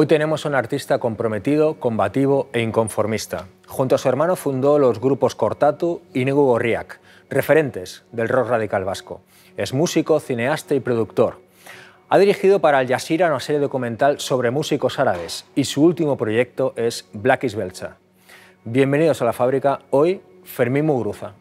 Hoy tenemos a un artista comprometido, combativo e inconformista. Junto a su hermano fundó los grupos Cortatu y negu Gorriak, referentes del rock radical vasco. Es músico, cineasta y productor. Ha dirigido para Al Jazeera una serie documental sobre músicos árabes y su último proyecto es Black is Belcha. Bienvenidos a la fábrica, hoy Fermín Muguruza.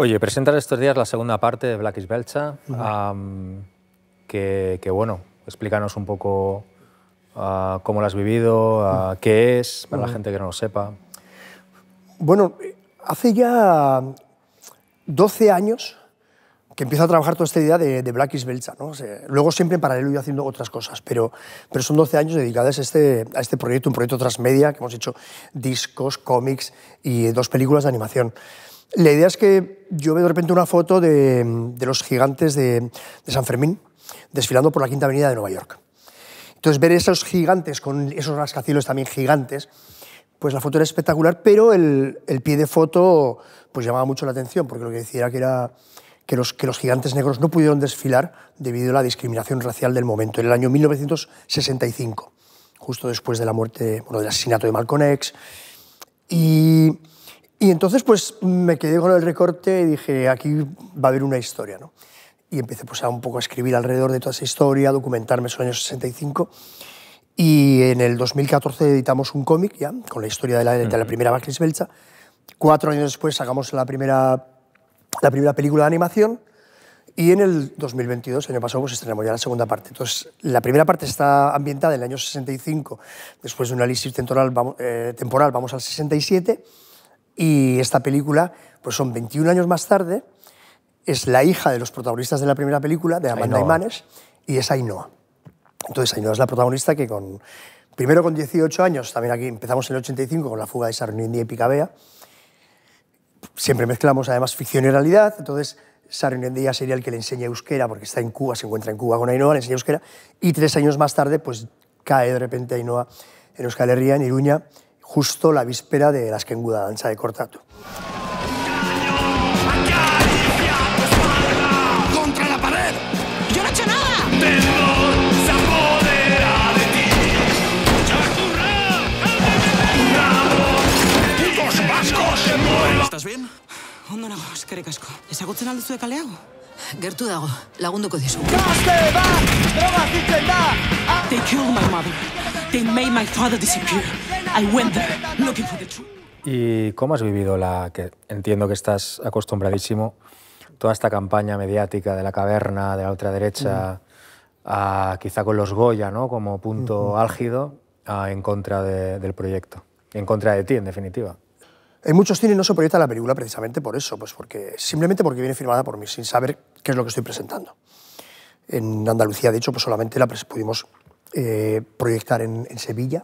Oye, presentas estos días la segunda parte de Black is Belcha, que, bueno, explícanos un poco ah, cómo la has vivido, ah, qué es, para la gente que no lo sepa. Bueno, hace ya 12 años que empiezo a trabajar toda esta idea de, Black is Belcha. luego siempre en paralelo yo haciendo otras cosas, pero, pero son 12 años dedicados a este, a este proyecto, un proyecto transmedia que hemos hecho discos, cómics y dos películas de animación. La idea es que yo veo de repente una foto de, los gigantes de, San Fermín desfilando por la Quinta Avenida de Nueva York. Entonces, ver esos gigantes con esos rascacielos también gigantes, pues la foto era espectacular, pero el, pie de foto pues llamaba mucho la atención, porque lo que decía era que, era que, los, que los gigantes negros no pudieron desfilar debido a la discriminación racial del momento, en el año 1965, justo después de la muerte, bueno, del asesinato de Malcolm X. Y y entonces pues me quedé con el recorte y dije, aquí va a haber una historia, ¿no? Y empecé pues a un poco a escribir alrededor de toda esa historia, documentarme sobre el año 65. Y en el 2014 editamos un cómic ya, con la historia de la, la primera Barclays Belcha. Cuatro años después sacamos la primera, la primera película de animación. Y en el 2022, el año pasado, pues estrenamos ya la segunda parte. Entonces, la primera parte está ambientada en el año 65. Después de una análisis temporal, eh, temporal, vamos al 67 y esta película, pues son 21 años más tarde, es la hija de los protagonistas de la primera película, de Amanda Imanes, y es Ainhoa. Entonces Ainhoa es la protagonista que con, primero con 18 años, también aquí empezamos en el 85 con la fuga de Sarninia y Picabea, siempre mezclamos además ficción y realidad, entonces Sarninia sería el que le enseña euskera, porque está en Cuba, se encuentra en Cuba con Ainhoa, le enseña euskera, y tres años más tarde pues cae de repente Ainhoa en Euskal Herria, en Iruña, justo la víspera de las la Danza de Cortato. ¡Contra la pared! Estás bien? Gertu dago, lagunduko dizu. They killed my mother. They made my father disappear. ¿Y cómo has vivido la que entiendo que estás acostumbradísimo toda esta campaña mediática de la caverna, de la ultraderecha, mm. a, quizá con los Goya, ¿no? Como punto álgido en contra del proyecto, en contra de ti, en definitiva. En muchos cines no se proyecta la película precisamente por eso, pues porque simplemente porque viene firmada por mí sin saber qué es lo que estoy presentando. En Andalucía, de hecho, pues solamente la pudimos eh, proyectar en, en Sevilla,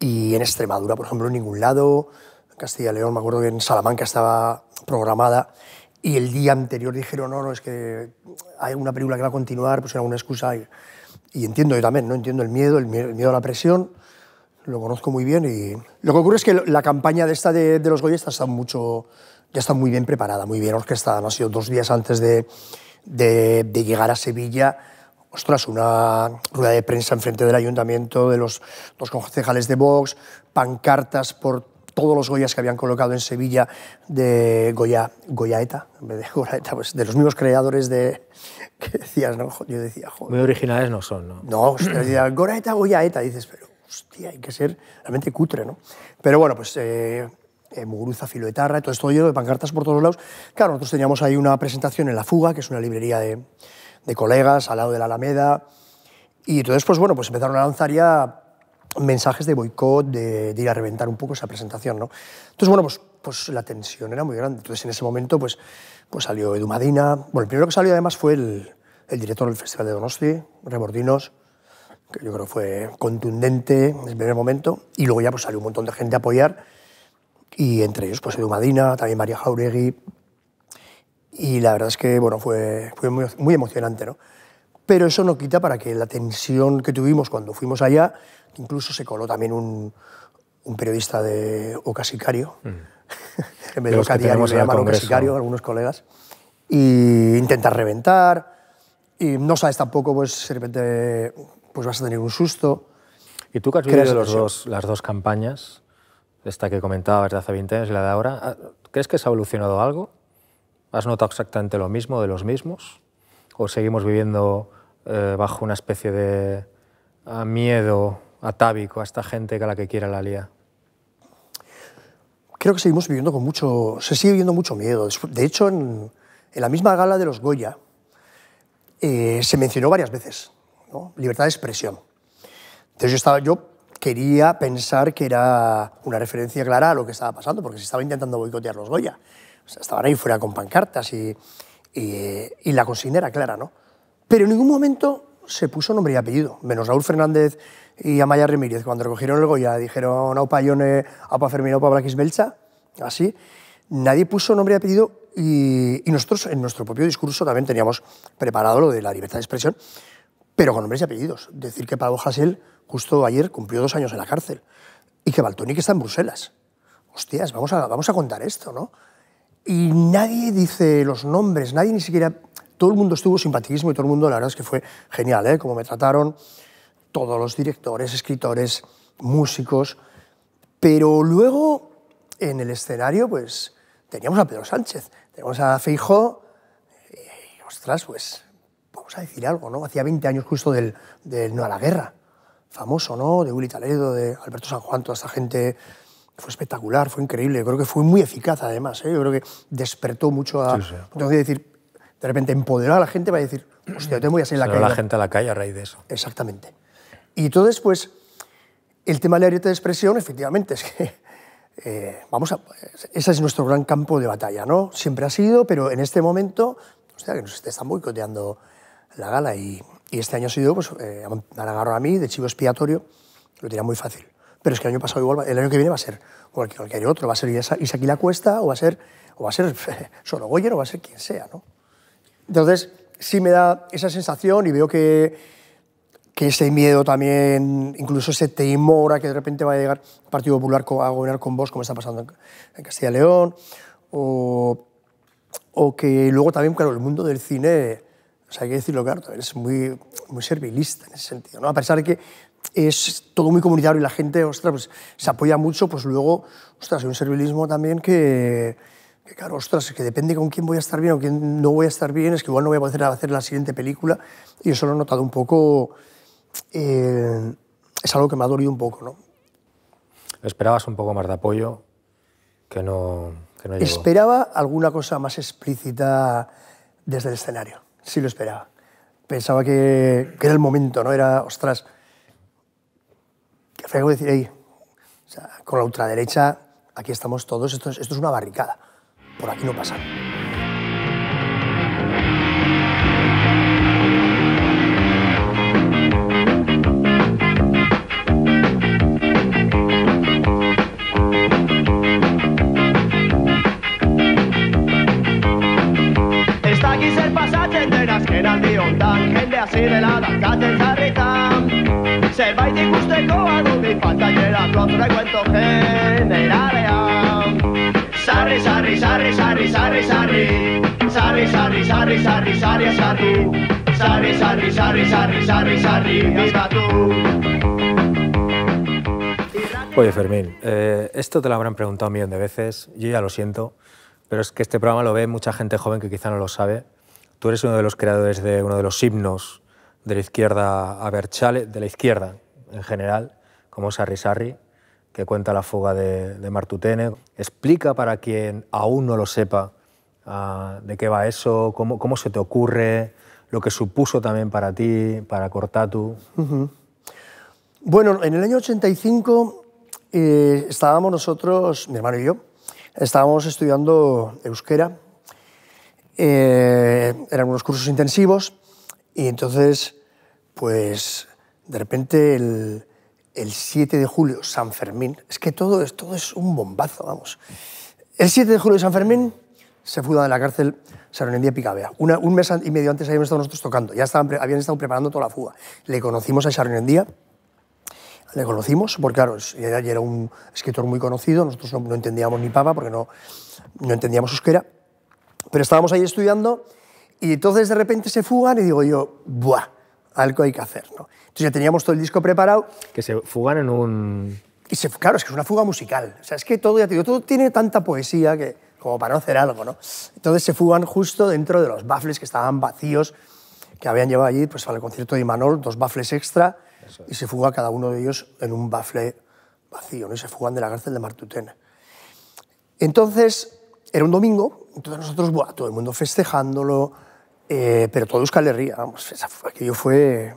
y en Extremadura, por ejemplo, en ningún lado. En Castilla y León, me acuerdo que en Salamanca estaba programada y el día anterior dijeron, no, no, es que hay una película que va a continuar, pues era una excusa. Y, entiendo yo también, ¿no? Entiendo el miedo, el miedo, a la presión, lo conozco muy bien y... Lo que ocurre es que la campaña de esta de, los Goya está, mucho, ya está muy bien preparada, muy bien orquestada. ¿no? Ha sido dos días antes de, de llegar a Sevilla ostras, una rueda de prensa enfrente del ayuntamiento, de los concejales de Vox, pancartas por todos los Goyas que habían colocado en Sevilla de Goya, Goyaeta, en vez de pues de los mismos creadores de... ¿Qué decías, ¿no? Yo decía, joder. Muy originales no son, ¿no? No, decía, Goyaeta, Goyaeta, dices, pero hostia, hay que ser realmente cutre, ¿no? Pero bueno, pues... Eh, eh, Muguruza, Filoetarra, todo esto lleno de pancartas por todos lados. Claro, nosotros teníamos ahí una presentación en La Fuga, que es una librería de, de colegas al lado de la Alameda. Y entonces, pues bueno, pues empezaron a lanzar ya mensajes de boicot, de, ir a reventar un poco esa presentación, ¿no? Entonces, bueno, pues, pues, la tensión era muy grande. Entonces, en ese momento, pues, pues salió Edu Madina. Bueno, el primero que salió, además, fue el, director del Festival de Donosti, Rebordinos, que yo creo fue contundente en el primer momento. Y luego ya pues, salió un montón de gente a apoyar, y entre ellos, pues Edu Madina, también María Jauregui, y la verdad es que bueno, fue, fue muy, emocionante. ¿no? Pero eso no quita para que la tensión que tuvimos cuando fuimos allá, incluso se coló también un, periodista de Ocasicario, mm. en vez de Ocadiario se llaman Ocasicario, algunos colegas, y intentar reventar, y no sabes tampoco, pues de repente pues vas a tener un susto. ¿Y tú que has vivido los dos, las dos campañas, esta que comentabas de hace 20 años y la de ahora, ¿crees que se ha evolucionado algo? ¿Has notado exactamente lo mismo de los mismos? ¿O seguimos viviendo eh, bajo una especie de ah, miedo atávico a esta gente a la que quiera la lía? Creo que seguimos viviendo con mucho, se sigue viviendo mucho miedo. De hecho, en, la misma gala de los Goya eh, se mencionó varias veces libertad de expresión. Entonces yo, estaba, yo quería pensar que era una referencia clara a lo que estaba pasando, porque se estaba intentando boicotear los Goya estaban pues, ahí fuera con pancartas y, la consigna era clara, ¿no? Pero en ningún momento se puso nombre y apellido, menos Raúl Fernández y Amaya Ramírez, cuando recogieron el Goya, dijeron Aupa Ione, Aupa Fermín, Aupa Braquis Belcha, así, nadie puso nombre y apellido y, nosotros en nuestro propio discurso también teníamos preparado lo de la libertad de expresión, pero con nombres y apellidos. Decir que Pablo Hasél justo ayer cumplió dos años en la cárcel y que que está en Bruselas. Hostias, vamos vamos a contar esto, ¿no? y nadie dice los nombres, nadie ni siquiera... Todo el mundo estuvo simpaticísimo y todo el mundo, la verdad es que fue genial, ¿eh? Como me trataron todos los directores, escritores, músicos. Pero luego, en el escenario, pues teníamos a Pedro Sánchez, teníamos a fijo y ostras, pues vamos a decir algo, ¿no? Hacía 20 años justo del, No a la Guerra, famoso, ¿no? De Willy Taledo, de Alberto San Juan, toda esta gente fue espectacular, fue increíble, creo que fue muy eficaz además, ¿eh? yo creo que despertó mucho a... Sí, decir, de repente empoderó a la gente para decir, hostia, yo tengo que salir a la calle. la gente a la calle a raíz de eso. Exactamente. Y entonces, pues, el tema de la libertad de expresión, efectivamente, es que... Eh, vamos a, ese es nuestro gran campo de batalla, ¿no? Siempre ha sido, pero en este momento, o sea que nos está boicoteando la gala y, este año ha sido, pues, a me han a mí de chivo expiatorio, lo tenía muy fácil pero es que el año pasado igual, el año que viene va a ser cualquier otro, va a ser Isaac y la Cuesta, o va a ser, o va a ser goyer o va a ser quien sea, ¿no? Entonces, sí me da esa sensación y veo que, que ese miedo también, incluso ese temor a que de repente va a llegar el Partido Popular a gobernar con vos, como está pasando en Castilla y León, o, o que luego también, claro, el mundo del cine... O hay que decirlo claro, es muy, muy servilista en ese sentido. ¿no? A pesar de que es todo muy comunitario y la gente, ostras, pues, se apoya mucho, pues luego, ostras, hay un servilismo también que, claro, ostras, que depende con quién voy a estar bien o quién no voy a estar bien, es que igual no voy a poder hacer la siguiente película, y eso lo he notado un poco, eh, es algo que me ha dolido un poco, ¿no? ¿Esperabas un poco más de apoyo que no, que no Esperaba alguna cosa más explícita desde el escenario, sí lo esperaba. Pensaba que, que era el momento, ¿no? Era, ostras, decir, con la ultraderecha aquí estamos todos, esto es, esto es una barricada, por aquí no pasan. mi pantallera, los cuento generalea Sarri, sarri, sarri, sarri, sarri, sarri. Sarri, sarri, sarri, sarri, sarri, sarri Sarri, Sarri, sarri, sarri, sarri, sarri, sarri, hasta tú. Oye, Fermín, eh, esto te lo habrán preguntado un millón de veces, yo ya lo siento, pero es que este programa lo ve mucha gente joven que quizá no lo sabe. Tú eres uno de los creadores de uno de los himnos de la izquierda a Berchale, de la izquierda en general, como Sarri Sarri, que cuenta la fuga de, Martutene. Explica para quien aún no lo sepa ah, de qué va eso, cómo, se te ocurre, lo que supuso también para ti, para Cortatu. Bueno, en el año 85 eh, estábamos nosotros, mi hermano y yo, estábamos estudiando euskera. Eh, eran unos cursos intensivos y entonces, pues, de repente el, el 7 de julio, San Fermín. Es que todo es, todo es un bombazo, vamos. El 7 de julio de San Fermín se fuga de la cárcel Saronendía Picabea. Una, un mes y medio antes habíamos estado nosotros tocando, ya estaban, habían estado preparando toda la fuga. Le conocimos a Saronendía, le conocimos, porque claro, ya era un escritor muy conocido, nosotros no, entendíamos ni papa porque no, no entendíamos era pero estábamos ahí estudiando y entonces de repente se fugan y digo yo, ¡buah! algo hay que hacer. ¿no? Entonces ya teníamos todo el disco preparado. Que se fugan en un... Y se, claro, es que es una fuga musical. O sea, es que todo, ya todo tiene tanta poesía que, como para no hacer algo, ¿no? Entonces se fugan justo dentro de los baffles que estaban vacíos, que habían llevado allí pues, el concierto de Imanol, dos baffles extra, y se fuga cada uno de ellos en un baffle vacío, Y se fugan de la cárcel de Martutena. Entonces, era un domingo, entonces nosotros, bueno, todo el mundo festejándolo, eh, pero todo Euskal Herria, vamos, aquello fue...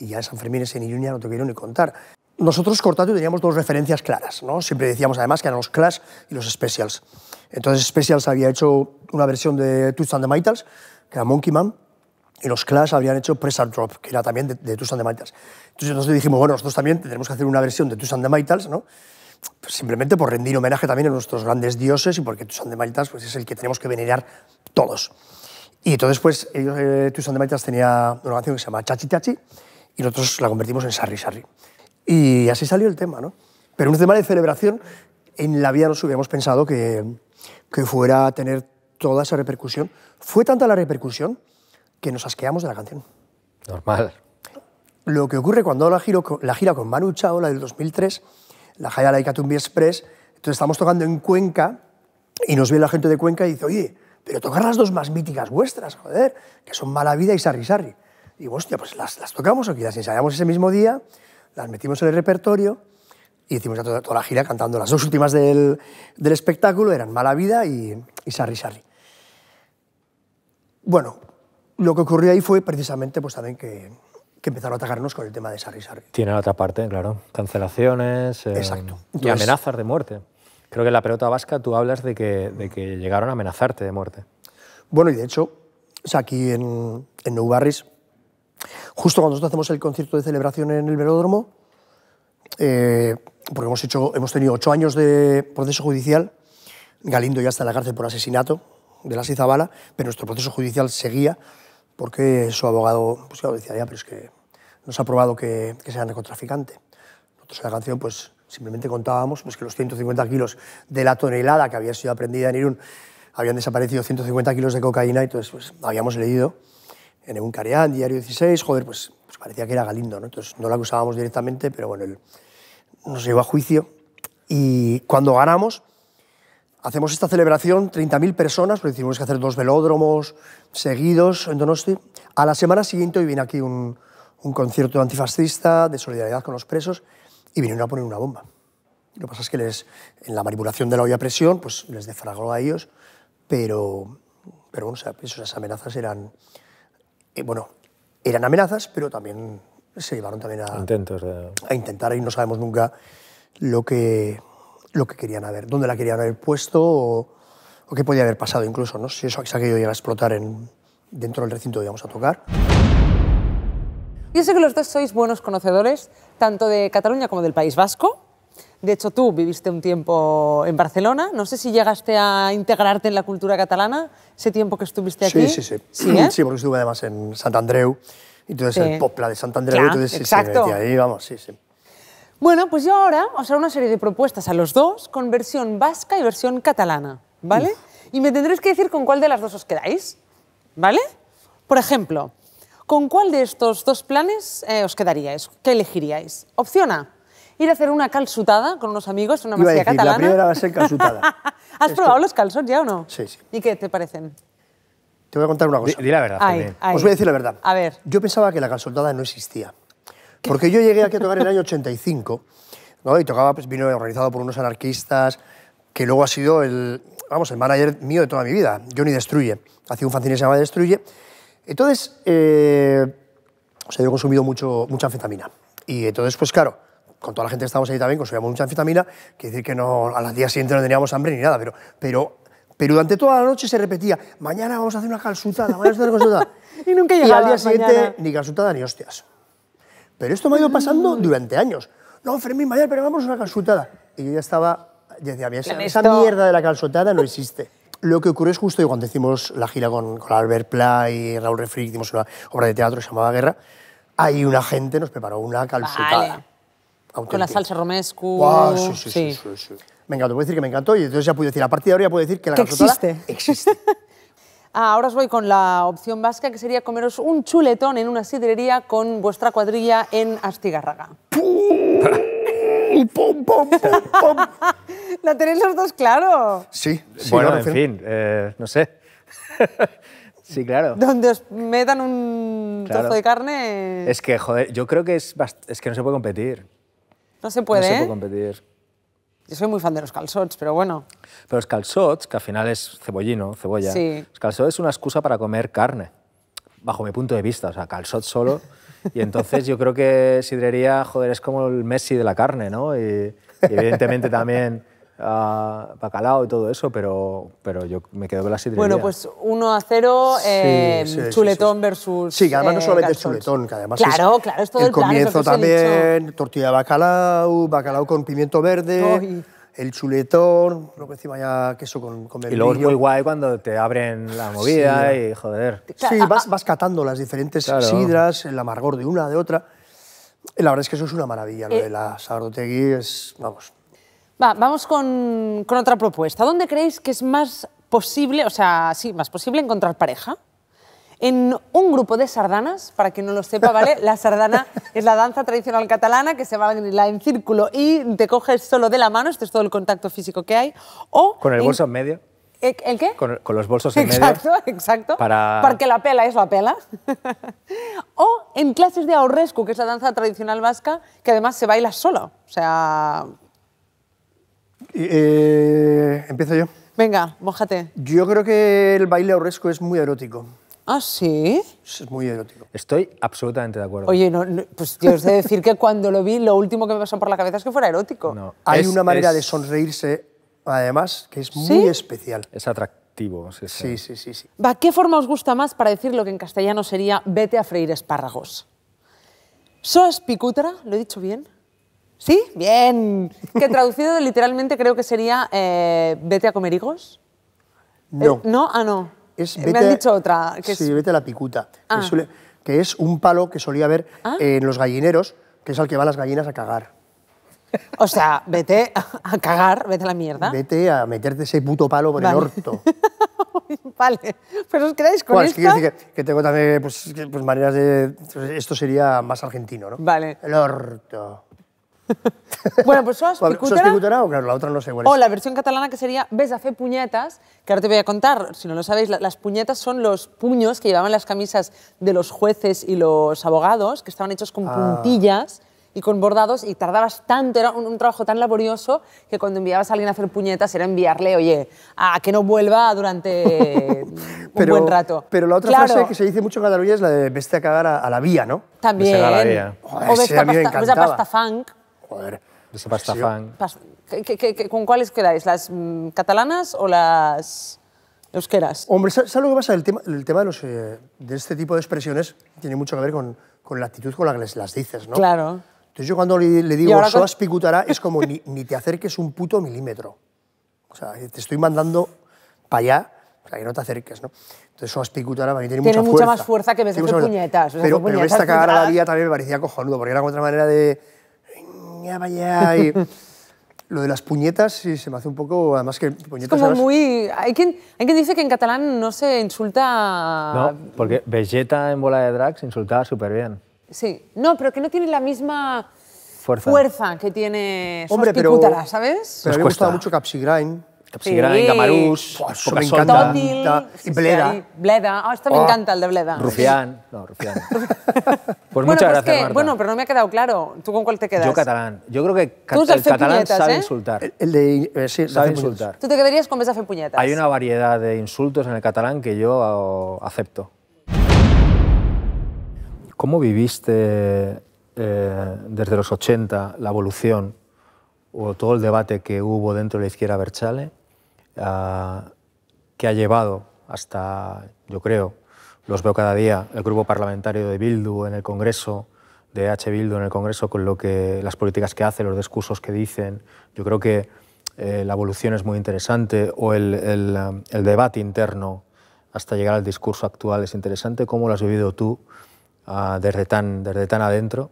y ya San Fermín, en Iruña, no te quiero ni contar. Nosotros, Cortato, teníamos dos referencias claras, ¿no? Siempre decíamos, además, que eran los Clash y los Specials. Entonces, Specials había hecho una versión de Toots and the que era Monkey Man, y los Clash habían hecho Press Drop, que era también de, de and the Entonces, nosotros dijimos, bueno, nosotros también tendremos que hacer una versión de Toots and the ¿no? Pues simplemente por rendir homenaje también a nuestros grandes dioses y porque Toots and the pues, es el que tenemos que venerar todos. Y entonces, pues, ellos, eh, Tucson de tenía una canción que se llama Chachi Chachi y nosotros la convertimos en Sarri Sarri. Y así salió el tema, ¿no? Pero un tema de celebración, en la vida nos hubiéramos pensado que, que fuera a tener toda esa repercusión. Fue tanta la repercusión que nos asqueamos de la canción. Normal. Lo que ocurre cuando la, giro, la gira con Manu Chao, la del 2003, la Jaya Laika Tumbi Express, entonces estamos tocando en Cuenca y nos viene la gente de Cuenca y dice, oye, pero tocar las dos más míticas vuestras, joder, que son Mala Vida y Sarri Sarri. Y digo, hostia, pues las, tocamos o quizás ensayamos ese mismo día, las metimos en el repertorio y hicimos toda, toda la gira cantando. Las dos últimas del, espectáculo eran Mala Vida y, Sarri Sarri. Bueno, lo que ocurrió ahí fue precisamente pues también que, empezaron a atacarnos con el tema de Sarri Sarri. Tiene otra parte, claro. Cancelaciones eh, Exacto. y amenazas de muerte. Creo que en la pelota vasca tú hablas de que, de que llegaron a amenazarte de muerte. Bueno, y de hecho, aquí en, en Barris, justo cuando nosotros hacemos el concierto de celebración en el velódromo, eh, porque hemos, hecho, hemos tenido ocho años de proceso judicial, Galindo ya está en la cárcel por asesinato de la Zabala, pero nuestro proceso judicial seguía porque su abogado, pues claro, decía ya, pero es que nos ha probado que, que sea narcotraficante. Nosotros la canción, pues Simplemente contábamos pues, que los 150 kilos de la tonelada que había sido aprendida en Irún habían desaparecido 150 kilos de cocaína, y entonces pues, pues, habíamos leído en un careán Diario 16, joder, pues, pues, parecía que era Galindo, ¿no? Entonces no lo acusábamos directamente, pero bueno, él nos llevó a juicio y cuando ganamos hacemos esta celebración, 30.000 personas, porque hicimos que hacer dos velódromos seguidos en Donosti. A la semana siguiente hoy viene aquí un, un concierto antifascista de solidaridad con los presos y vinieron a poner una bomba. Lo que pasa es que les, en la manipulación de la olla a presión pues les defragó a ellos, pero, pero bueno, esas amenazas eran, eh, bueno, eran amenazas, pero también se llevaron también a, Intentos a intentar y no sabemos nunca lo que, lo que querían haber, dónde la querían haber puesto o, qué podía haber pasado incluso, ¿no? si eso ha a explotar en, dentro del recinto, íbamos a tocar. Yo sé que los dos sois buenos conocedores, tanto de Cataluña como del País Vasco. De hecho, tú viviste un tiempo en Barcelona. No sé si llegaste a integrarte en la cultura catalana ese tiempo que estuviste aquí. Sí, sí, sí. Eh? Sí, porque estuve además en Sant Andreu. Y entonces el Popla de Sant Andreu. Claro, exacto. Y ahí, vamos, sí, sí. Bueno, pues yo ahora os haré una serie de propuestas a los dos con versión vasca y versión catalana, ¿vale? Y me tendréis que decir con cuál de las dos os quedáis, ¿vale? Por ejemplo, ¿Con cuál de estos dos planes eh, os quedaríais? ¿Qué elegiríais? Opción A, ir a hacer una calzutada con unos amigos en una masía catalana. La primera va a ser calzutada. ¿Has probado los calzones ya o no? Sí, sí. ¿Y qué te parecen? Te voy a contar una cosa. Dile la verdad. Os voy a decir la verdad. A ver. Yo pensaba que la calzutada no existía. Porque yo llegué aquí a tocar en el año 85, ¿no? y tocaba, pues, vino organizado por unos anarquistas, que luego ha sido el, vamos, el manager mío de toda mi vida, Johnny Destruye. Hacía un fanzine que se llama Destruye, entonces, eh, o consumido mucho, mucha anfetamina. Y entonces, pues claro, con toda la gente que estábamos ahí también consumíamos mucha anfetamina, quiere decir que no, a las días siguientes no teníamos hambre ni nada, pero, pero, durante toda la noche se repetía, mañana vamos a hacer una calzutada, mañana vamos a hacer una y nunca llegaba Y al día siguiente ni calzutada ni hostias. Pero esto me ha ido pasando mm. durante años. No, Fermín, mañana, pero vamos a una calzutada. Y yo ya estaba, decía, esa, mierda de la calzotada no existe lo que ocurrió es justo cuando hicimos la gira con, Albert Pla y Raúl Refri, hicimos una obra de teatro llamada Guerra, ahí una gente nos preparó una calzotada. Con la salsa romescu. sí, sí, sí. Me encantó, puedo decir que me encantó y entonces ya puedo decir, a partir de ahora ya puedo decir que la que existe. Ah, ahora os voy con la opción vasca, que sería comeros un chuletón en una sidrería con vuestra cuadrilla en Astigarraga. ¡Pum! ¡Pum, pum, pum! Lo tenéis los dos claro. Sí, bueno, en fin, eh, no sé. sí, claro. Donde os metan un trozo de carne. Es que, joder, yo creo que es, es que no se puede competir. No se puede. No se ¿eh? puede competir. Yo soy muy fan de los calzots, pero bueno. Pero los calzots, que al final es cebollino, cebolla, sí. los calzots es una excusa para comer carne, bajo mi punto de vista. O sea, calzot solo. Y entonces yo creo que sidrería, joder, es como el Messi de la carne, ¿no? y evidentemente también bacalao y todo eso, pero, pero yo me quedo con la sidrería. Bueno, pues 1 a 0, eh, chuletón versus. Sí, que además no eh, solamente chuletón, que además. Claro, es claro, es todo el, comienzo también, tortilla de bacalao, bacalao con pimiento verde. el chuletón, que encima ya queso con, con Y luego es muy guay cuando te abren la movida y joder. Ah, sí, vas, ah. vas catando las diferentes sidras, el amargor de una, de otra. Y la verdad es que eso es una maravilla, lo eh. de la sardotegui es, vamos vamos con, otra propuesta. ¿Dónde creéis que es más posible, o sea, sí, más posible encontrar pareja? en un grupo de sardanas, para quien no lo sepa, ¿vale? La sardana es la danza tradicional catalana que se baila en círculo y te coges solo de la mano, este es todo el contacto físico que hay. O Con el bolso en, medio. ¿El qué? Con, los bolsos en medio. Exacto, exacto. Para... que la pela es la pela. o en clases de ahorrescu, que es la danza tradicional vasca, que además se baila solo, O sea, eh, empiezo yo. Venga, mojate. Yo creo que el baile horresco es muy erótico. ¿Ah, sí? Es muy erótico. Estoy absolutamente de acuerdo. Oye, pues yo os de decir que cuando lo vi, lo último que me pasó por la cabeza es que fuera erótico. No, Hay una manera de sonreírse, además, que es muy especial. Es atractivo. sí, sí, sí, sí. ¿qué forma os gusta más para decir lo que en castellano sería vete a freír espárragos? ¿Sos picutra? ¿Lo he dicho bien? ¿Sí? Bien. Que traducido literalmente creo que sería eh, vete a comer higos. No. Eh, ¿No? Ah, no. Eh, me han dicho otra. sí, vete a la picuta. Ah. Que, es un palo que solía haber ah. en los gallineros, que es al que van las gallinas a cagar. O sea, vete a cagar, vete a la mierda. Vete a meterte ese puto palo por el orto. vale, pero os quedáis con bueno, esto? Es que, tengo también pues, pues, maneras de... Esto sería más argentino, ¿no? Vale. El orto. bueno, pues sos picutera pues, o la otra no sé cuál O la versión catalana que sería Ves a fe puñetas, que ahora te voy a contar, si no lo sabéis, las puñetas son los puños que llevaban las camisas de los jueces y los abogados, que estaban hechos con ah. puntillas y con bordados y tardabas tanto, era un, trabajo tan laborioso que cuando enviabas a alguien a hacer puñetas era enviarle, oye, a que no vuelva durante un buen rato. Pero la otra claro. frase que se dice mucho en Cataluña es la de veste a cagar a, la vía, ¿no? También. o veste a, pasta funk. Joder. Ese pues pastafán. con cuáles quedáis? ¿Las mm, catalanas o las euskeras? Hombre, ¿sabes lo que pasa? El tema, el tema eh, de, este tipo de expresiones tiene mucho que ver con, con la actitud con la que las dices, ¿no? Claro. Entonces yo cuando le, digo soas con... es como ni, ni, te acerques un puto milímetro. O sea, te estoy mandando para allá para que no te acerques, ¿no? Entonces soas picutará para mí tiene, tiene mucha, más fuerza que besar puñetas. O sea, pero, puñetas. Pero esta cagada la día también me parecía cojonudo porque era otra manera de lo de las puñetas sí se me hace un poco, además que puñetas... como muy... Hay quien, hay quien dice que en catalán no se insulta... No, porque Vegeta en Bola de Drag se insultaba súper bien. Sí, no, pero que no tiene la misma fuerza, fuerza que tiene Hombre, pero, ¿sabes? Pero me ha gustado mucho Capsigrain. Capsigrany, sí. Camarús, me encanta. y Bleda. Sí, Bleda, ah, esto me encanta el de Bleda. Rufián, no, Rufián. pues muchas pues gracias, Marta. Bueno, pero no me ha quedado claro. ¿Tú con cuál te quedas? Yo catalán. Yo creo que el catalán sabe ¿eh? insultar. Eh, sí, sabe insultar. Tú te quedarías con hacer puñetas. Hay una variedad de insultos en el catalán que yo ah, acepto. ¿Cómo viviste eh, desde los 80 la evolución o todo el debate que hubo dentro de la izquierda Berchale Ah, que ha llevado hasta, yo creo, los veo cada día, el grupo parlamentario de Bildu en el Congreso, de H. Bildu en el Congreso, con lo que, las políticas que hace, los discursos que dicen. Yo creo que eh, la evolución es muy interesante o el, ah, el, debate interno hasta llegar al discurso actual es interesante. ¿Cómo lo has vivido tú ah, desde, tan, desde tan adentro?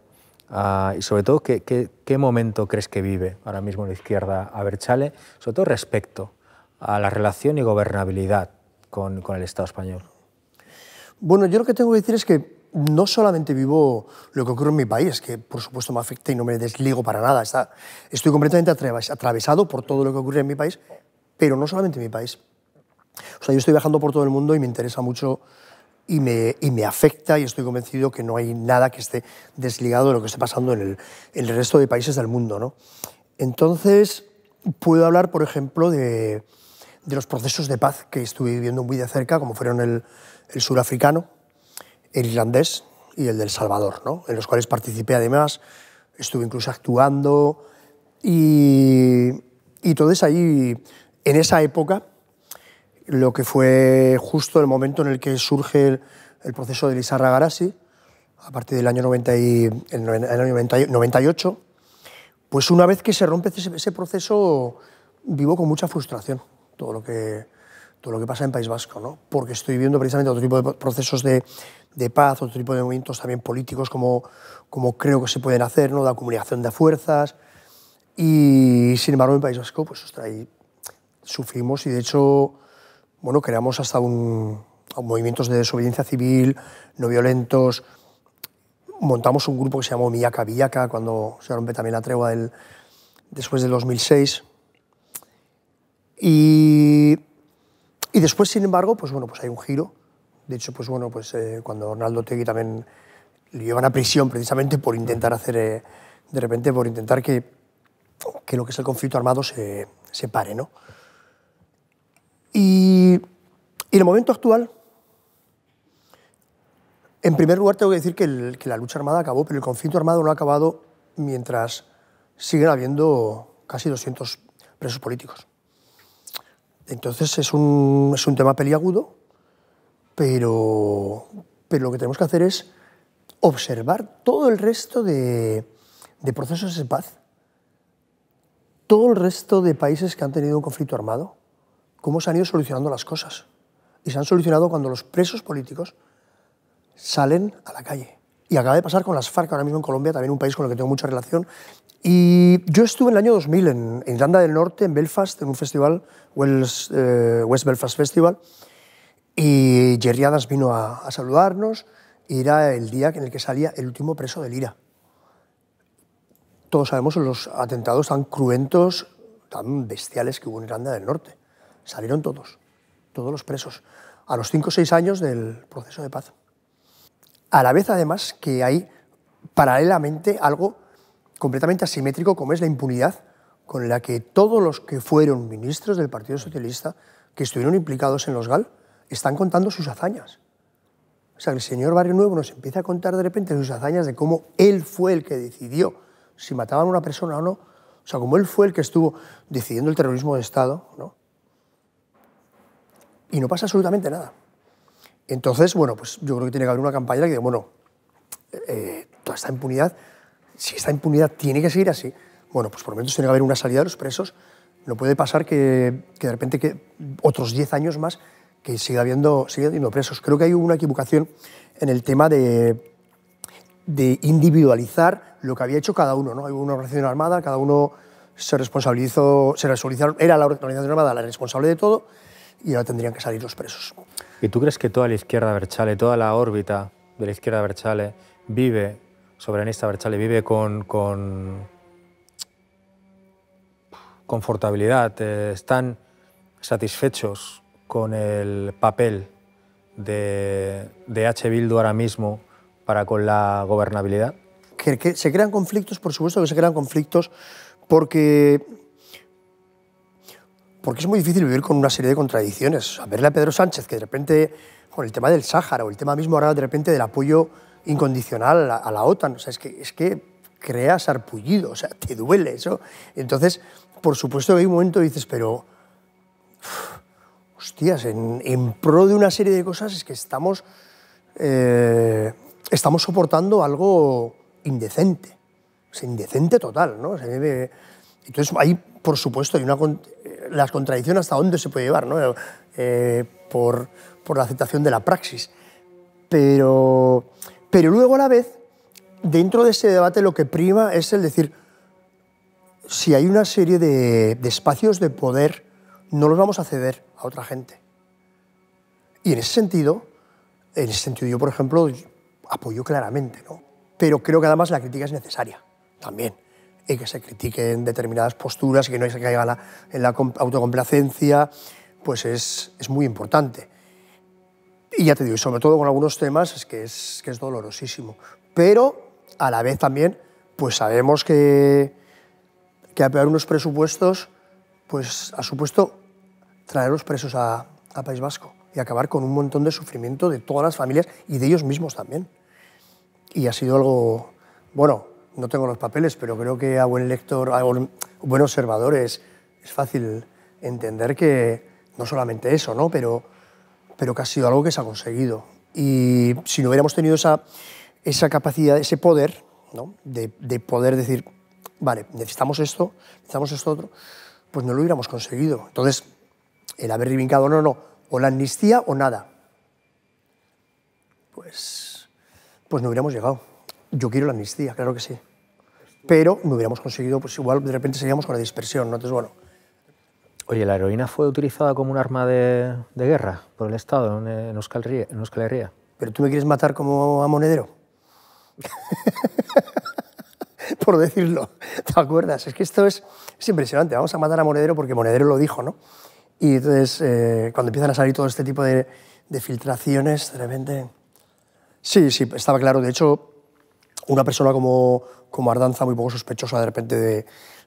y sobre todo, ¿qué, ¿qué, qué, momento crees que vive ahora mismo la izquierda a Berchale? Sobre todo respecto a la relación y gobernabilidad con, el Estado español? Bueno, yo lo que tengo que decir es que no solamente vivo lo que ocurre en mi país, que por supuesto me afecta y no me desligo para nada, está, estoy completamente atravesado por todo lo que ocurre en mi país, pero no solamente en mi país. O sea, yo estoy viajando por todo el mundo y me interesa mucho y me, me afecta y estoy convencido que no hay nada que esté desligado de lo que esté pasando en el, el resto de países del mundo. ¿no? Entonces, puedo hablar, por ejemplo, de, de los procesos de paz que estuve viviendo muy de cerca, como fueron el, surafricano, el irlandés y el del Salvador, ¿no? en los cuales participé además, estuve incluso actuando y, y entonces ahí, en esa época, lo que fue justo el momento en el que surge el, proceso de Lizarra Garasi, a partir del año 90 y, 98, pues una vez que se rompe ese proceso, vivo con mucha frustración todo lo que, todo lo que pasa en País Vasco, ¿no? porque estoy viendo precisamente otro tipo de procesos de, de paz, otro tipo de movimientos también políticos, como, como creo que se pueden hacer, ¿no? la acumulación de fuerzas, y sin embargo en País Vasco, pues ostras, ahí sufrimos y de hecho, bueno, creamos hasta un, movimientos de desobediencia civil, no violentos, montamos un grupo que se llamó Millaca Villaca, cuando se rompe también la tregua del, después del 2006, y, y después, sin embargo, pues bueno, pues hay un giro. De hecho, pues bueno, pues eh, cuando Ronaldo Tegui también le llevan a prisión precisamente por intentar hacer, eh, de repente, por intentar que, que lo que es el conflicto armado se, se pare, ¿no? Y, y, en el momento actual, en primer lugar tengo que decir que, que la lucha armada acabó, pero el conflicto armado no ha acabado mientras siguen habiendo casi 200 presos políticos. Entonces es un, tema peliagudo, pero, lo que tenemos que hacer es observar todo el resto de, de procesos de paz, todo el resto de países que han tenido un conflicto armado, cómo se han ido solucionando las cosas. Y se han solucionado cuando los presos políticos salen a la calle. Y acaba de pasar con las FARC ahora mismo en Colombia, también un país con el que tengo mucha relación, y yo estuve en el año 2000 en, Irlanda del Norte, en Belfast, en un festival, West, eh, West Belfast Festival, y Jerry Adams vino a, saludarnos y era el día en el que salía el último preso del IRA. Todos sabemos los atentados tan cruentos, tan bestiales que hubo en Irlanda del Norte. Salieron todos, todos los presos, a los 5 o 6 años del proceso de paz. A la vez, además, que hay paralelamente algo completamente asimétrico como es la impunidad con la que todos los que fueron ministros del Partido Socialista, que estuvieron implicados en los GAL, están contando sus hazañas. O sea, el señor Barrio Nuevo nos empieza a contar de repente sus hazañas de cómo él fue el que decidió si mataban a una persona o no. O sea, cómo él fue el que estuvo decidiendo el terrorismo de Estado, ¿no? Y no pasa absolutamente nada. Entonces, bueno, pues yo creo que tiene que haber una campaña que diga, bueno, eh, toda esta impunidad si esta impunidad tiene que seguir así, bueno, pues por lo menos tiene que haber una salida de los presos. No puede pasar que, de repente que otros 10 años más que siga habiendo, presos. Creo que hay una equivocación en el tema de, de individualizar lo que había hecho cada uno. ¿no? Hay una organización armada, cada uno se responsabilizó, se era la organización armada la responsable de todo y ahora tendrían que salir los presos. ¿Y tú crees que toda la izquierda Berchale, toda la órbita de la izquierda Berchale vive soberanista Berchale vive con, con confortabilidad, eh, están satisfechos con el papel de, H. Bildu ahora mismo para con la gobernabilidad? Que, se crean conflictos, por supuesto que se crean conflictos, porque porque es muy difícil vivir con una serie de contradicciones. A verle a Pedro Sánchez, que de repente, con el tema del Sáhara o el tema mismo ahora de repente del apoyo incondicional a la, OTAN. sea, es que, es que creas sarpullido, o sea, te duele eso. Entonces, por supuesto que hay un momento dices, pero, hostias, en, pro de una serie de cosas es que estamos, eh, estamos soportando algo indecente, Es indecente total, ¿no? entonces, hay, por supuesto, hay una, las contradicciones hasta dónde se puede llevar, ¿no? Eh, por, por la aceptación de la praxis. Pero pero luego a la vez, dentro de ese debate lo que prima es el decir, si hay una serie de, espacios de poder, no los vamos a ceder a otra gente. Y en ese sentido, en ese sentido yo, por ejemplo, apoyo claramente, ¿no? Pero creo que además la crítica es necesaria también. Y que se critiquen determinadas posturas, que no se caiga la, en la autocomplacencia, pues es muy importante. Y ya te digo, y sobre todo con algunos temas es que es, que es dolorosísimo. Pero a la vez también, pues sabemos que, que apear unos presupuestos pues ha supuesto traer los presos a, a País Vasco y acabar con un montón de sufrimiento de todas las familias y de ellos mismos también. Y ha sido algo, bueno, no tengo los papeles, pero creo que a buen lector, a buen, observador es, es fácil entender que no solamente eso, ¿no? Pero pero que ha sido algo que se ha conseguido. Y si no hubiéramos tenido esa, esa capacidad, ese poder, ¿no? de, poder decir, vale, necesitamos esto, necesitamos esto otro, pues no lo hubiéramos conseguido. Entonces, el haber reivindicado, no, no, o la amnistía o nada, pues, pues no hubiéramos llegado. Yo quiero la amnistía, claro que sí. Pero no hubiéramos conseguido, pues igual de repente seríamos con la dispersión, ¿no? Entonces, bueno, Oye, ¿la heroína fue utilizada como un arma de, guerra por el Estado en, en, Euskal Herria, ¿Pero tú me quieres matar como a Monedero? por decirlo, ¿te acuerdas? Es que esto es, impresionante. Vamos a matar a Monedero porque Monedero lo dijo, ¿no? Y entonces, eh, cuando empiezan a salir todo este tipo de, filtraciones, de repente... Sí, sí, estaba claro. De hecho, una persona como, como Ardanza, muy poco sospechosa de repente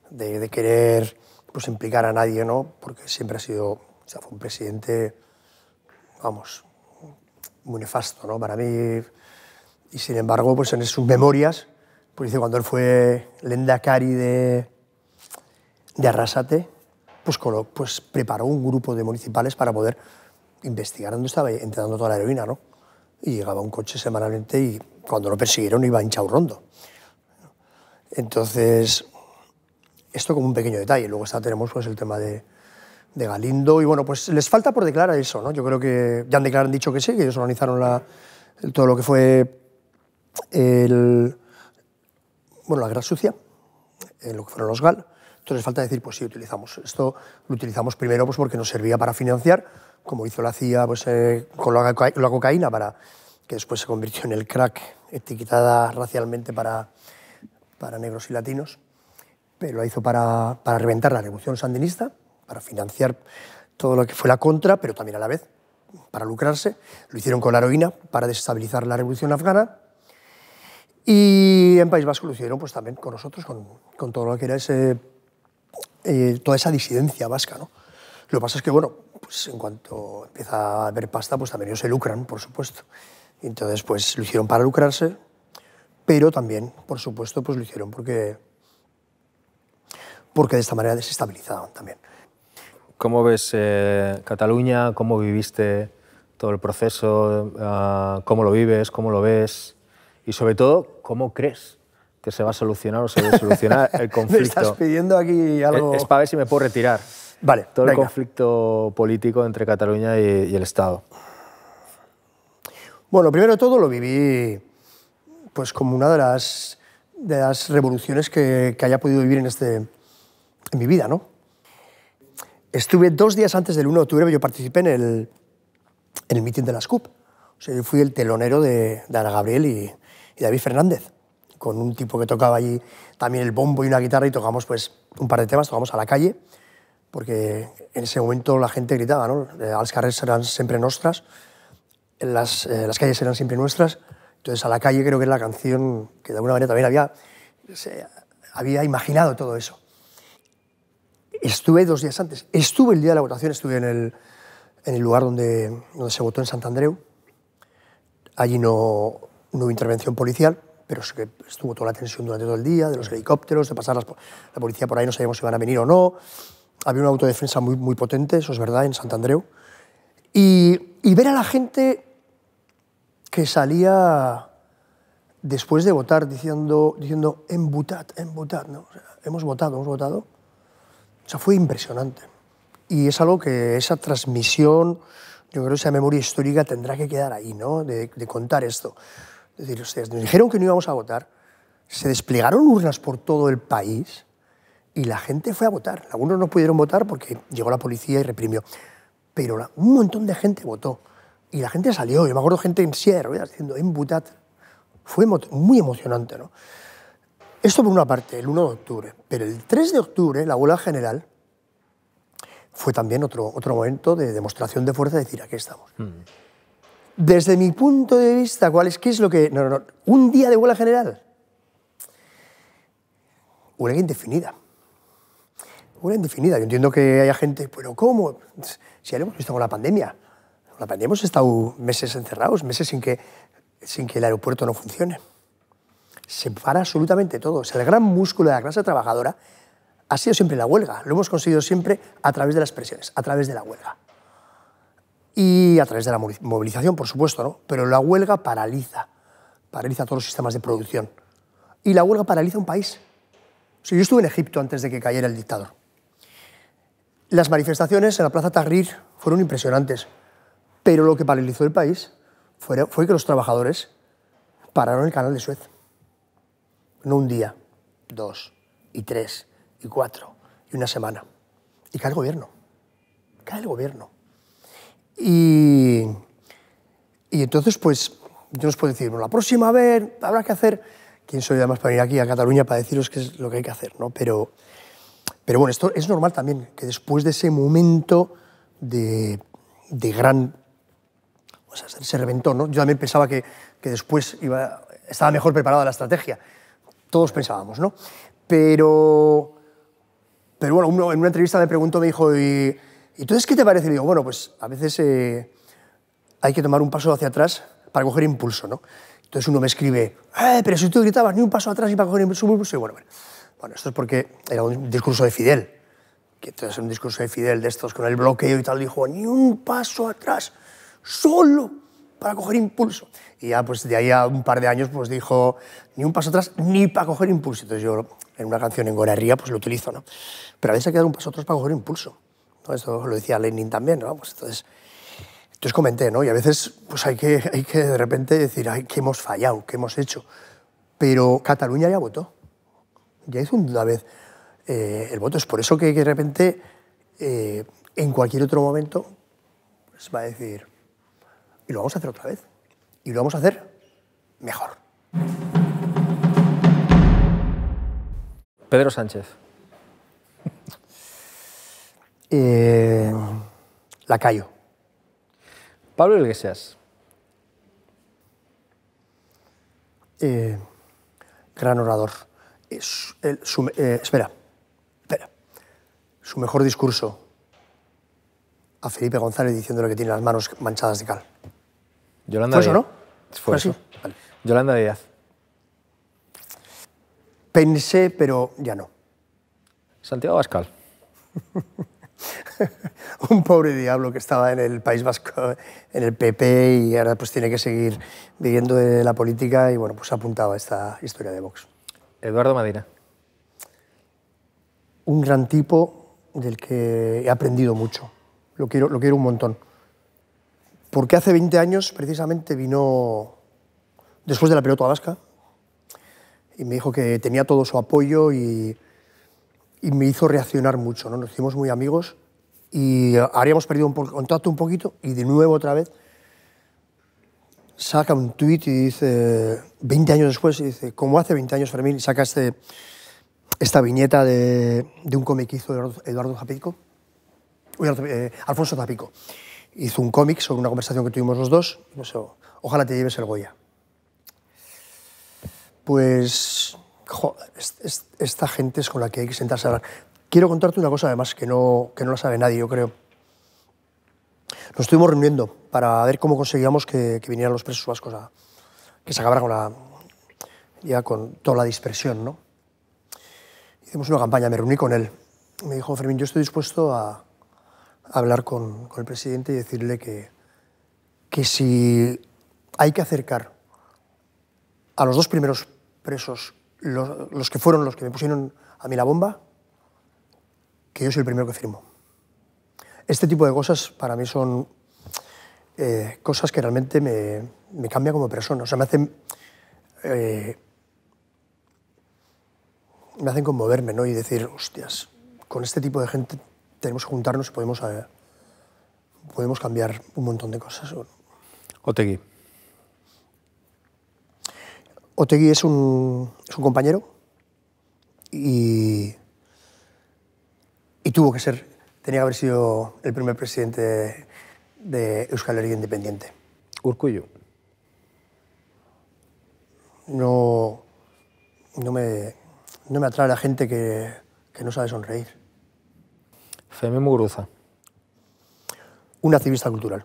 de, de querer pues, implicar a nadie, ¿no? Porque siempre ha sido, o sea, fue un presidente, vamos, muy nefasto, ¿no? Para mí, y sin embargo, pues en sus memorias, pues dice cuando él fue cari de, de Arrasate, pues, pues preparó un grupo de municipales para poder investigar dónde estaba entrando toda la heroína, ¿no? Y llegaba un coche semanalmente y cuando lo persiguieron iba en Entonces, esto como un pequeño detalle. Luego está, tenemos pues, el tema de, Galindo. Y bueno, pues les falta por declarar eso, ¿no? Yo creo que ya han declarado, dicho que sí, que ellos organizaron todo lo que fue bueno, la guerra sucia, en eh, lo que fueron los GAL. Entonces falta decir, pues sí, utilizamos. Esto lo utilizamos primero pues, porque nos servía para financiar, como hizo la CIA pues, eh, con la, la, cocaína, para, que después se convirtió en el crack, etiquetada racialmente para, para negros y latinos lo hizo para, reventar la revolución sandinista, para financiar todo lo que fue la contra, pero también a la vez para lucrarse. Lo hicieron con la heroína para desestabilizar la revolución afgana. Y en País Vasco lo hicieron pues, también con nosotros, con, con todo lo que era eh, toda esa disidencia vasca. ¿no? Lo que pasa es que, bueno, pues, en cuanto empieza a haber pasta, pues también ellos se lucran, por supuesto. Entonces, pues lo hicieron para lucrarse, pero también, por supuesto, pues lo hicieron porque porque de esta manera desestabilizaban también. ¿Cómo ves eh, Cataluña? ¿Cómo viviste todo el proceso? Ah, ¿Cómo lo vives? ¿Cómo lo ves? Y sobre todo, ¿cómo crees que se va a solucionar o se va a solucionar el conflicto? me estás pidiendo aquí algo... Eh, es, para ver si me puedo retirar. Vale, Todo el conflicto político entre Cataluña y, el Estado. Bueno, primero de todo lo viví pues como una de las, de las revoluciones que, que haya podido vivir en este, en mi vida, ¿no? Estuve dos días antes del 1 de octubre, yo participé en el, en el mitin de la CUP. O sea, yo fui el telonero de, de Ana Gabriel y, David Fernández, con un tipo que tocaba allí también el bombo y una guitarra y tocamos pues un par de temas, tocamos a la calle, porque en ese momento la gente gritaba, ¿no? Eh, las carreras eran siempre nuestras, las, eh, las calles eran siempre nuestras, entonces a la calle creo que es la canción que de alguna manera también había, había imaginado todo eso estuve dos días antes, estuve el día de la votación, estuve en el, en el lugar donde, donde, se votó en Santandreu. Allí no, no hubo intervención policial, pero sí que estuvo toda la tensión durante todo el día, de los helicópteros, de pasar la policía por ahí, no sabíamos si iban a venir o no. Había una autodefensa muy, muy potente, eso es verdad, en Santandreu. Y, y ver a la gente que salía después de votar diciendo, diciendo embutat, hemos votado, hemos votado o sea, fue impresionante. Y es algo que esa transmisión, yo creo que esa memoria histórica tendrá que quedar ahí, ¿no? De, contar esto. Es decir, nos dijeron que no íbamos a votar, se desplegaron urnas por todo el país y la gente fue a votar. Algunos no pudieron votar porque llegó la policía y reprimió. Pero un montón de gente votó y la gente salió. Yo me acuerdo gente en Sierra, diciendo, en Butat. Fue muy emocionante, ¿no? Esto por una parte, el 1 de octubre. Pero el 3 de octubre, la huelga general fue también otro, otro momento de demostración de fuerza, de decir, aquí estamos. Mm. Desde mi punto de vista, ¿cuál es, qué es lo que...? No, no, no. Un día de huelga general. Huelga indefinida. Huelga indefinida. Yo entiendo que haya gente, pero ¿cómo? Si ya lo hemos visto con la pandemia. Con la pandemia hemos estado meses encerrados, meses sin que, sin que el aeropuerto no funcione se para absolutamente todo. el gran músculo de la clase trabajadora ha sido siempre la huelga. Lo hemos conseguido siempre a través de las presiones, a través de la huelga. Y a través de la movilización, por supuesto, ¿no? Pero la huelga paraliza, paraliza todos los sistemas de producción. Y la huelga paraliza un país. yo estuve en Egipto antes de que cayera el dictador. Las manifestaciones en la Plaza Tahrir fueron impresionantes, pero lo que paralizó el país fue, fue que los trabajadores pararon el canal de Suez. No un día, dos, y tres, y cuatro, y una semana. Y cae el gobierno. Cae el gobierno. Y, entonces, pues, yo os puedo decir, bueno, la próxima vez habrá que hacer... ¿Quién soy además para ir aquí a Cataluña para deciros qué es lo que hay que hacer? ¿no? Pero, pero bueno, esto es normal también, que después de ese momento de, gran... O sea, se reventó, ¿no? Yo también pensaba que, después iba, estaba mejor preparada la estrategia todos pensábamos, ¿no? Pero, pero bueno, en una entrevista me preguntó, me dijo, ¿y entonces qué te parece? Y digo, bueno, pues a veces eh, hay que tomar un paso hacia atrás para coger impulso, ¿no? Entonces uno me escribe, eh, pero si tú gritabas ni un paso atrás ni para coger impulso, y pues bueno, bueno, bueno, esto es porque era un discurso de Fidel, que entonces un discurso de Fidel de estos con el bloqueo y tal, dijo, ni un paso atrás, solo para coger impulso. Y ya pues de ahí a un par de años pues dijo, ni un paso atrás ni para coger impulso. Entonces yo en una canción en Gorarría pues lo utilizo, ¿no? Pero a veces hay que dar un paso atrás para coger impulso. eso lo decía Lenin también, ¿no? Pues, entonces, entonces comenté, ¿no? Y a veces pues hay que, hay que de repente decir, ay, que hemos fallado, qué hemos hecho. Pero Cataluña ya votó. Ya hizo una vez eh, el voto. Es por eso que, de repente eh, en cualquier otro momento se pues, va a decir, y lo vamos a hacer otra vez y lo vamos a hacer mejor. Pedro Sánchez. La eh, callo Pablo Iglesias. Eh, gran orador. Eh, espera, espera. Su mejor discurso a Felipe González diciéndole que tiene las manos manchadas de cal. Yolanda no? Fue, Yolanda Díaz. Pensé, pero ya no. Santiago Pascal. un pobre diablo que estaba en el País Vasco, en el PP, y ahora pues tiene que seguir viviendo de la política y bueno, pues apuntaba esta historia de Vox. Eduardo Madina. Un gran tipo del que he aprendido mucho. Lo quiero, lo quiero un montón. Porque hace 20 años precisamente vino, después de la pelota vasca, y me dijo que tenía todo su apoyo y, me hizo reaccionar mucho. Nos hicimos muy amigos y habríamos perdido un contacto un poquito y de nuevo otra vez saca un tuit y dice, 20 años después, y dice, como hace 20 años Fermín, saca este, esta viñeta de, un cómic hizo Eduardo, Zapico, Alfonso Zapico hizo un cómic sobre una conversación que tuvimos los dos. ojalá te lleves el Goya. Pues, esta gente es con la que hay que sentarse a hablar. Quiero contarte una cosa, además, que no, que no la sabe nadie, yo creo. Nos estuvimos reuniendo para ver cómo conseguíamos que, que vinieran los presos vascos a, que se acabara con la, ya con toda la dispersión, ¿no? Hicimos una campaña, me reuní con él. Me dijo, Fermín, yo estoy dispuesto a, hablar con, el presidente y decirle que, que si hay que acercar a los dos primeros presos, los, que fueron los que me pusieron a mí la bomba, que yo soy el primero que firmo. Este tipo de cosas para mí son eh, cosas que realmente me, me cambian como persona, o sea, me hacen, eh, me hacen conmoverme ¿no? y decir, hostias, con este tipo de gente tenemos que juntarnos y podemos, eh, podemos cambiar un montón de cosas. Otegui. Otegui es un, es un compañero y, tuvo que ser, tenía que haber sido el primer presidente de, Euskal Herria Independiente. Urcuyo. No, no, me, no me atrae la gente que no sabe sonreír. Femi Muguruza. Un activista cultural.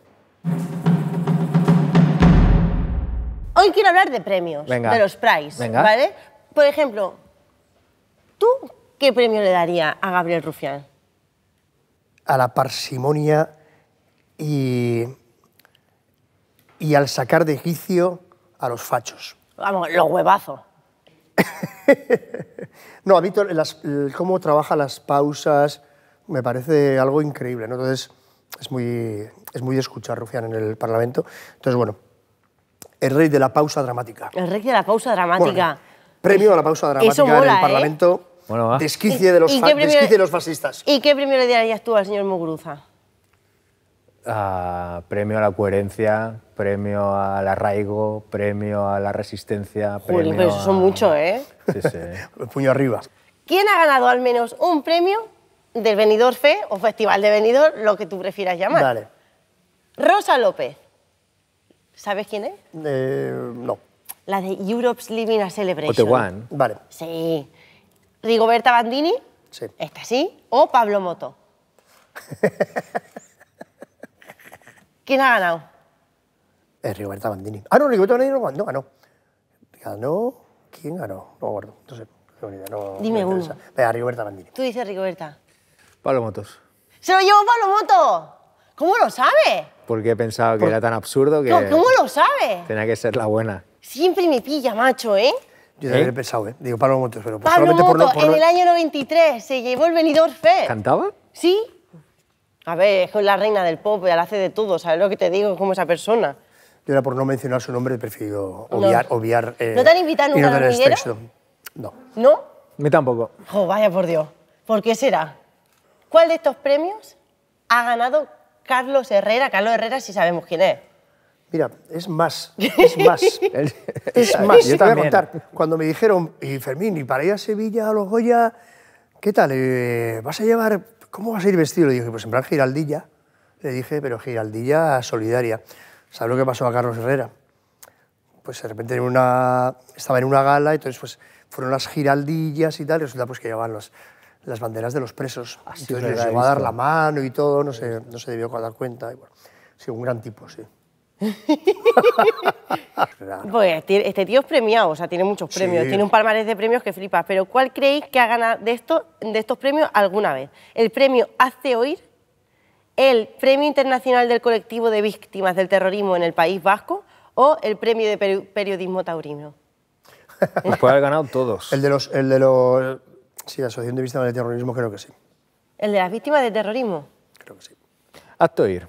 Hoy quiero hablar de premios, de los prize, ¿vale? Por ejemplo, ¿tú qué premio le daría a Gabriel Rufián? A la parsimonia y, y al sacar de juicio a los fachos. Vamos, los huevazos. no, a mí cómo trabaja las pausas, me parece algo increíble. ¿no? Entonces, es muy, es muy de escuchar Rufián en el Parlamento. Entonces, bueno, el rey de la pausa dramática. El rey de la pausa dramática. premio a la pausa dramática en el Parlamento. desquicie, de los fascistas. ¿Y qué premio le darías tú al señor Muguruza? Ah, premio a la coherencia, premio al arraigo, premio a la resistencia. eso son mucho, ¿eh? Sí, sí. Puño arriba. ¿Quién ha ganado al menos un premio del Fe o Festival de Benidorm, lo que tú prefieras llamar. Vale. Rosa López. ¿Sabes quién es? Eh, no. La de Europe's Living a Celebration. One. Vale. Sí. Rigoberta Bandini. Sí. Esta sí. O Pablo Moto. ¿Quién ha ganado? Es eh, Rigoberta Bandini. Ah, no, Rigoberta Bandini no ganó. ganó. ¿Quién ganó? No, gordo. No sé. No, Dime uno. Vea, Rigoberta Bandini. Tú dices Rigoberta. Pablo Motos. ¡Se lo llevó Pablo Moto! ¿Cómo lo sabe? Porque he pensado que era tan absurdo que... No, ¿Cómo lo sabe? Tenía que ser la buena. Siempre me pilla, macho, ¿eh? Yo también ¿Eh? he pensado, ¿eh? Digo, Pablo Motos, pero... Pues Pablo Moto, en el año 93, se llevó el venidor fe ¿Cantaba? Sí. A ver, es la reina del pop, ya la hace de todo, ¿sabes lo que te digo? Como esa persona. Yo era por no mencionar su nombre, prefiero obviar... No. obviar eh, ¿No te han invitado nunca no No. ¿No? tampoco. vaya por Dios. ¿Por qué será? ¿Cuál de estos premios ha ganado Carlos Herrera? Carlos Herrera, si sabemos quién es. Mira, es más, es más, es más. Yo contar, cuando me dijeron, y Fermín, y para ir a Sevilla, a los Goya, ¿qué tal? Eh, ¿Vas a llevar, cómo vas a ir vestido? Le dije, pues en plan giraldilla. Le dije, pero giraldilla solidaria. ¿Sabes lo que pasó a Carlos Herrera? Pues de repente estaba en una gala, entonces pues fueron las giraldillas y tal, y resulta pues que llevaban los, las banderas de los presos. Ah, se Entonces a dar la mano y todo, no se, no se debió dar cuenta. bueno, sí, un gran tipo, sí. pues este tío es premiado, o sea, tiene muchos premios, tiene un palmarés de premios que flipas, pero ¿cuál creéis que ha ganado de, esto, de estos premios alguna vez? ¿El premio Hace Oír? ¿El Premio Internacional del Colectivo de Víctimas del Terrorismo en el País Vasco? ¿O el Premio de Periodismo Taurino? Pues puede haber ganado todos. El de los, el de los Sí, la Asociación de Víctimas del Terrorismo creo que sí. ¿El de las víctimas de terrorismo? Creo que sí. Acto ir.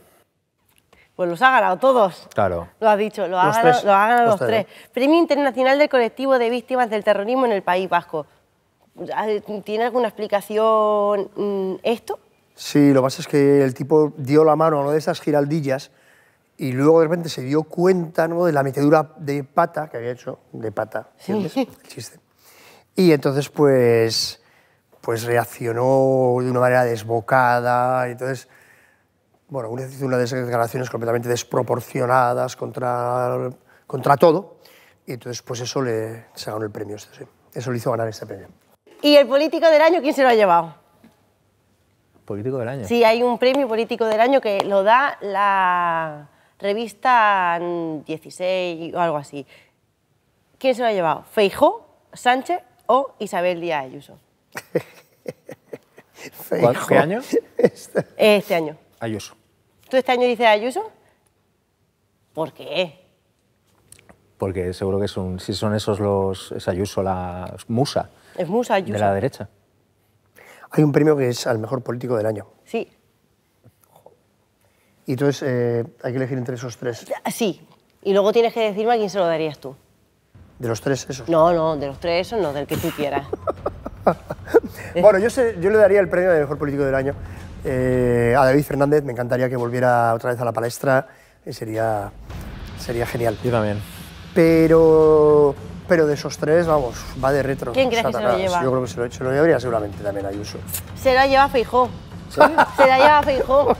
Pues los ha ganado todos. Claro. Lo ha dicho, lo ha ganado, los, tres. Premio Internacional del Colectivo de Víctimas del Terrorismo en el País Vasco. ¿Tiene alguna explicación mm, esto? Sí, lo que pasa es que el tipo dio la mano a una de esas giraldillas y luego de repente se dio cuenta ¿no? de la metedura de pata que había hecho, de pata, Sí. El chiste. Y entonces, pues, pues reaccionó de una manera desbocada. y Entonces, bueno, una, de esas declaraciones completamente desproporcionadas contra, contra todo. Y entonces, pues eso le se el premio. Este, eso le hizo ganar este premio. ¿Y el político del año quién se lo ha llevado? ¿Político del año? Sí, hay un premio político del año que lo da la revista 16 o algo así. ¿Quién se lo ha llevado? ¿Feijó, Sánchez o Isabel Díaz Ayuso? ¿Qué año? Este. este año. Ayuso. ¿Tú este año dices Ayuso? ¿Por qué? Porque seguro que son, si son esos los, es Ayuso la musa. Es musa Ayuso. De la derecha. Hay un premio que es al mejor político del año. Sí. Y entonces eh, hay que elegir entre esos tres. Sí. Y luego tienes que decirme a quién se lo darías tú. ¿De los tres esos? No, no, de los tres esos no, del que tú quieras. bueno, yo, sé, yo le daría el premio de mejor político del año eh, a David Fernández. Me encantaría que volviera otra vez a la palestra. Eh, sería, sería genial. Yo también. Pero, pero de esos tres, vamos, va de retro. ¿Quién crees que se lo lleva? Yo creo que se lo, hecho. lo llevaría seguramente también Ayuso. Se la lleva Feijó. Se la lleva Feijó.